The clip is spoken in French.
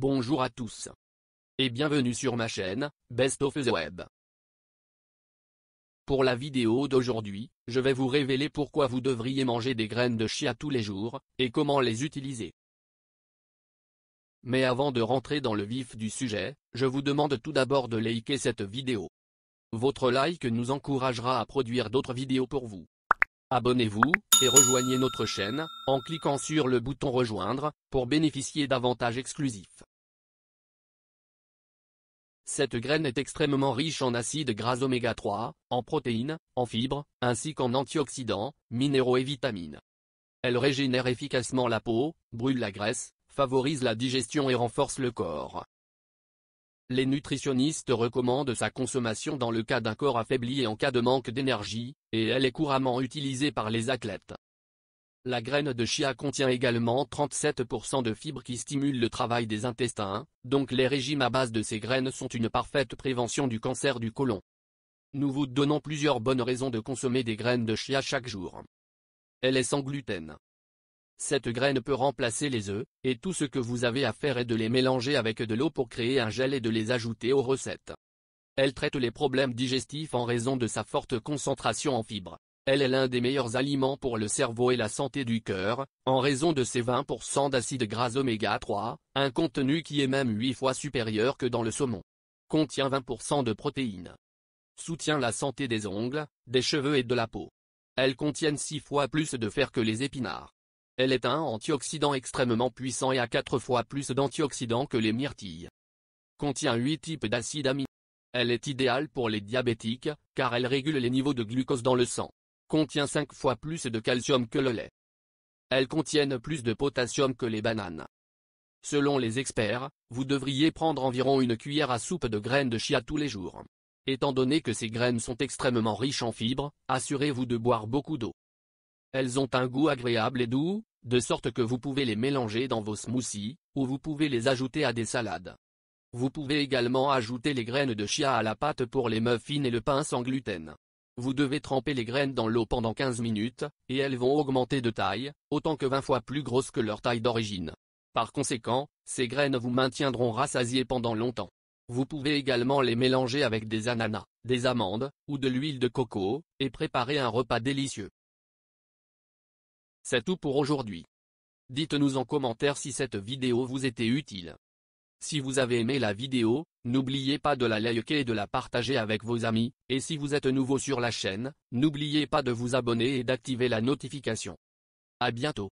Bonjour à tous. Et bienvenue sur ma chaîne, Best of the Web. Pour la vidéo d'aujourd'hui, je vais vous révéler pourquoi vous devriez manger des graines de chia tous les jours, et comment les utiliser. Mais avant de rentrer dans le vif du sujet, je vous demande tout d'abord de liker cette vidéo. Votre like nous encouragera à produire d'autres vidéos pour vous. Abonnez-vous, et rejoignez notre chaîne, en cliquant sur le bouton rejoindre, pour bénéficier d'avantages exclusifs. Cette graine est extrêmement riche en acides gras oméga 3, en protéines, en fibres, ainsi qu'en antioxydants, minéraux et vitamines. Elle régénère efficacement la peau, brûle la graisse, favorise la digestion et renforce le corps. Les nutritionnistes recommandent sa consommation dans le cas d'un corps affaibli et en cas de manque d'énergie, et elle est couramment utilisée par les athlètes. La graine de chia contient également 37% de fibres qui stimulent le travail des intestins, donc les régimes à base de ces graines sont une parfaite prévention du cancer du côlon. Nous vous donnons plusieurs bonnes raisons de consommer des graines de chia chaque jour. Elle est sans gluten. Cette graine peut remplacer les œufs, et tout ce que vous avez à faire est de les mélanger avec de l'eau pour créer un gel et de les ajouter aux recettes. Elle traite les problèmes digestifs en raison de sa forte concentration en fibres. Elle est l'un des meilleurs aliments pour le cerveau et la santé du cœur, en raison de ses 20% d'acide gras oméga 3, un contenu qui est même 8 fois supérieur que dans le saumon. Contient 20% de protéines. Soutient la santé des ongles, des cheveux et de la peau. Elle contiennent 6 fois plus de fer que les épinards. Elle est un antioxydant extrêmement puissant et a 4 fois plus d'antioxydants que les myrtilles. Contient 8 types d'acides aminés. Elle est idéale pour les diabétiques, car elle régule les niveaux de glucose dans le sang contient 5 fois plus de calcium que le lait. Elles contiennent plus de potassium que les bananes. Selon les experts, vous devriez prendre environ une cuillère à soupe de graines de chia tous les jours. Étant donné que ces graines sont extrêmement riches en fibres, assurez-vous de boire beaucoup d'eau. Elles ont un goût agréable et doux, de sorte que vous pouvez les mélanger dans vos smoothies, ou vous pouvez les ajouter à des salades. Vous pouvez également ajouter les graines de chia à la pâte pour les muffins et le pain sans gluten. Vous devez tremper les graines dans l'eau pendant 15 minutes, et elles vont augmenter de taille, autant que 20 fois plus grosses que leur taille d'origine. Par conséquent, ces graines vous maintiendront rassasiés pendant longtemps. Vous pouvez également les mélanger avec des ananas, des amandes, ou de l'huile de coco, et préparer un repas délicieux. C'est tout pour aujourd'hui. Dites-nous en commentaire si cette vidéo vous était utile. Si vous avez aimé la vidéo, n'oubliez pas de la liker et de la partager avec vos amis, et si vous êtes nouveau sur la chaîne, n'oubliez pas de vous abonner et d'activer la notification. À bientôt.